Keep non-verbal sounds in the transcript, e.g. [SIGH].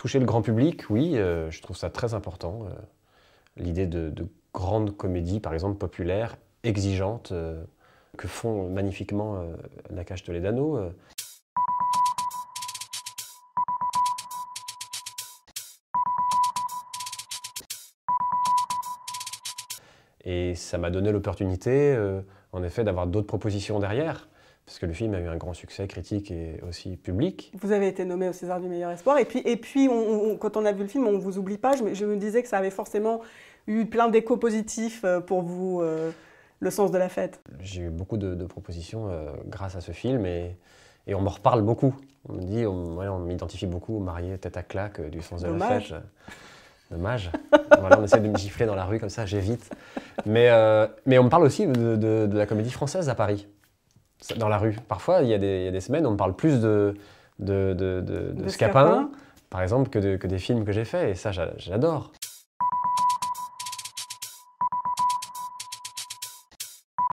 toucher le grand public, oui, euh, je trouve ça très important. Euh, l'idée de, grandes comédies, par exemple, populaires, exigeantes, euh, que font magnifiquement Nakash Toledano. Et ça m'a donné l'opportunité, en effet, d'avoir d'autres propositions derrière parce que le film a eu un grand succès critique et aussi public. Vous avez été nommé au César du meilleur espoir, et puis, et puis quand on a vu le film, on ne vous oublie pas, je, me disais que ça avait forcément eu plein d'échos positifs euh, pour vous, euh, le sens de la fête. J'ai eu beaucoup de, propositions euh, grâce à ce film, et, et on me reparle beaucoup. On me dit, on, on m'identifie beaucoup, marié, tête à claque, du sens Dommage. de la fête. Dommage. [LAUGHS] voilà, on essaie de me gifler dans la rue comme ça, j'évite. Mais, mais on me parle aussi de, de la comédie française à Paris dans la rue. Parfois, il y, a des semaines, on parle plus de, de, Scapin, par exemple, que, que des films que j'ai faits. Et ça, j'adore.